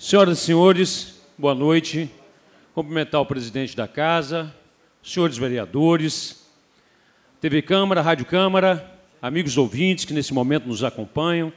Senhoras e senhores, boa noite. Cumprimentar o presidente da casa, senhores vereadores, TV Câmara, Rádio Câmara, amigos ouvintes que nesse momento nos acompanham.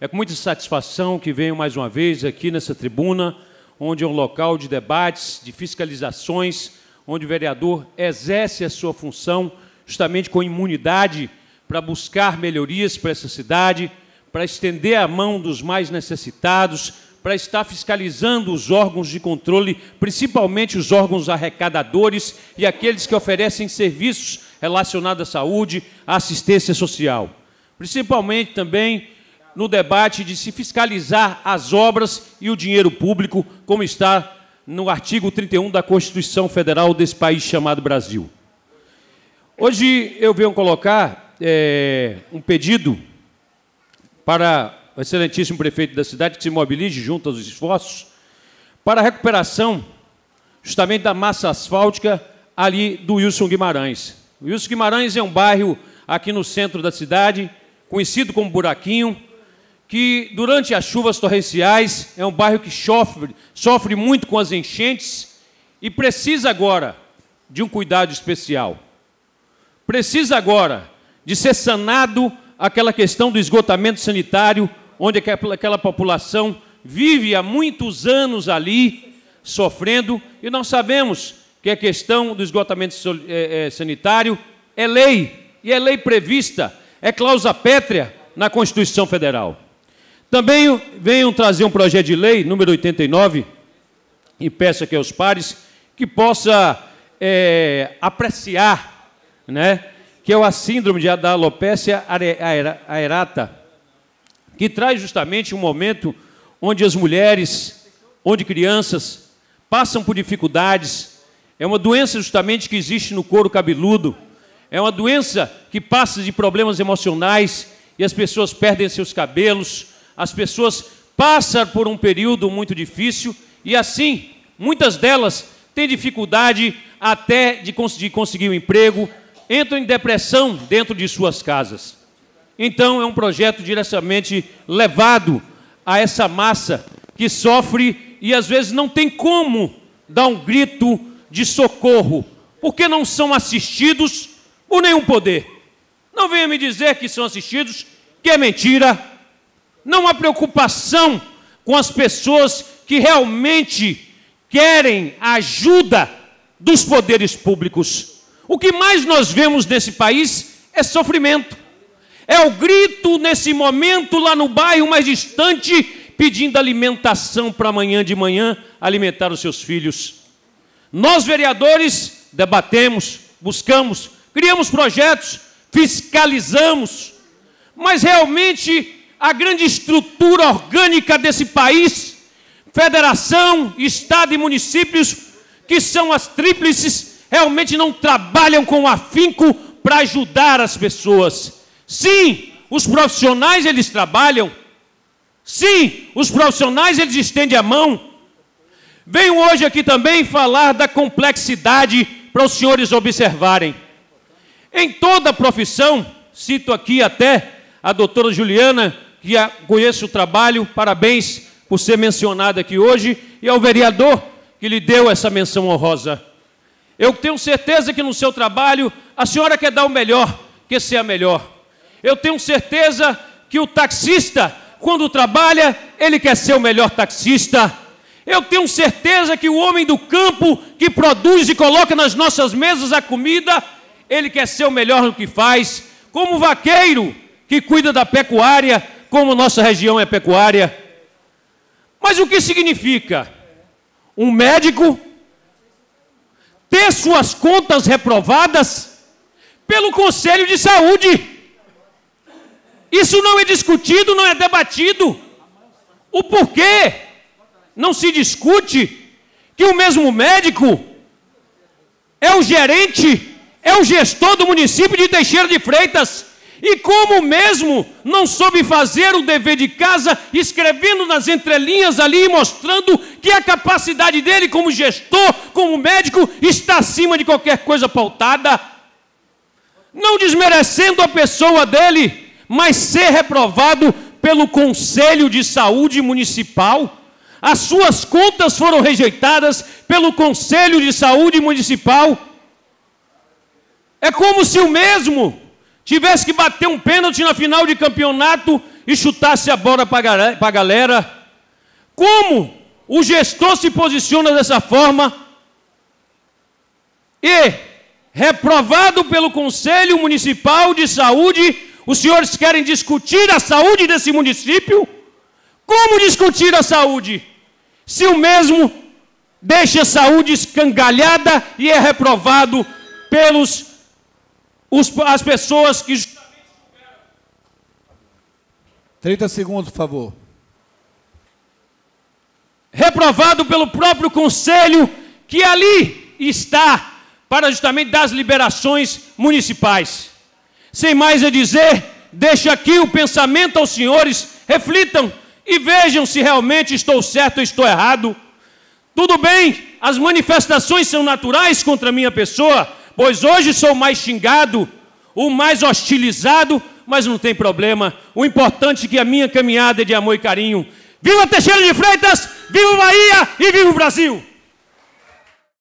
É com muita satisfação que venho mais uma vez aqui nessa tribuna, onde é um local de debates, de fiscalizações, onde o vereador exerce a sua função justamente com imunidade para buscar melhorias para essa cidade, para estender a mão dos mais necessitados, para estar fiscalizando os órgãos de controle, principalmente os órgãos arrecadadores e aqueles que oferecem serviços relacionados à saúde, à assistência social. Principalmente também no debate de se fiscalizar as obras e o dinheiro público, como está no artigo 31 da Constituição Federal desse país chamado Brasil. Hoje eu venho colocar é, um pedido para o excelentíssimo prefeito da cidade que se mobilize junto aos esforços para a recuperação justamente da massa asfáltica ali do Wilson Guimarães. O Wilson Guimarães é um bairro aqui no centro da cidade, conhecido como Buraquinho, que durante as chuvas torrenciais é um bairro que sofre, sofre muito com as enchentes e precisa agora de um cuidado especial. Precisa agora de ser sanado aquela questão do esgotamento sanitário onde aquela população vive há muitos anos ali, sofrendo, e nós sabemos que a questão do esgotamento é, é, sanitário é lei, e é lei prevista, é cláusula pétrea na Constituição Federal. Também venho trazer um projeto de lei, número 89, e peço aqui aos pares, que possa é, apreciar, né, que é a síndrome da alopécia aerata, que traz justamente um momento onde as mulheres, onde crianças passam por dificuldades. É uma doença justamente que existe no couro cabeludo. É uma doença que passa de problemas emocionais e as pessoas perdem seus cabelos, as pessoas passam por um período muito difícil e assim, muitas delas têm dificuldade até de conseguir, um emprego, entram em depressão dentro de suas casas. Então, é um projeto diretamente levado a essa massa que sofre e às vezes não tem como dar um grito de socorro, porque não são assistidos por nenhum poder. Não venha me dizer que são assistidos, que é mentira. Não há preocupação com as pessoas que realmente querem ajuda dos poderes públicos. O que mais nós vemos nesse país é sofrimento é o grito nesse momento lá no bairro mais distante, pedindo alimentação para amanhã de manhã alimentar os seus filhos. Nós, vereadores, debatemos, buscamos, criamos projetos, fiscalizamos, mas realmente a grande estrutura orgânica desse país, federação, estado e municípios, que são as tríplices, realmente não trabalham com afinco para ajudar as pessoas. Sim, os profissionais eles trabalham. Sim, os profissionais eles estendem a mão. Venho hoje aqui também falar da complexidade para os senhores observarem. Em toda profissão, cito aqui até a doutora Juliana, que conhece o trabalho, parabéns por ser mencionada aqui hoje, e ao vereador que lhe deu essa menção honrosa. Eu tenho certeza que no seu trabalho a senhora quer dar o melhor, quer ser a melhor. Eu tenho certeza que o taxista, quando trabalha, ele quer ser o melhor taxista. Eu tenho certeza que o homem do campo que produz e coloca nas nossas mesas a comida, ele quer ser o melhor no que faz. Como o vaqueiro que cuida da pecuária, como nossa região é pecuária. Mas o que significa? Um médico ter suas contas reprovadas pelo Conselho de Saúde. Isso não é discutido, não é debatido. O porquê não se discute que o mesmo médico é o gerente, é o gestor do município de Teixeira de Freitas. E como mesmo não soube fazer o dever de casa, escrevendo nas entrelinhas ali e mostrando que a capacidade dele como gestor, como médico, está acima de qualquer coisa pautada, não desmerecendo a pessoa dele, mas ser reprovado pelo Conselho de Saúde Municipal? As suas contas foram rejeitadas pelo Conselho de Saúde Municipal? É como se o mesmo tivesse que bater um pênalti na final de campeonato e chutasse a bola para a galera. Como o gestor se posiciona dessa forma? E reprovado pelo Conselho Municipal de Saúde os senhores querem discutir a saúde desse município? Como discutir a saúde? Se o mesmo deixa a saúde escangalhada e é reprovado pelos os, as pessoas que 30 segundos, por favor. Reprovado pelo próprio conselho que ali está para justamente dar as liberações municipais. Sem mais a dizer, deixo aqui o pensamento aos senhores, reflitam e vejam se realmente estou certo ou estou errado. Tudo bem, as manifestações são naturais contra a minha pessoa, pois hoje sou mais xingado, o mais hostilizado, mas não tem problema. O importante é que a minha caminhada é de amor e carinho. Viva Teixeira de Freitas, viva Bahia e viva o Brasil!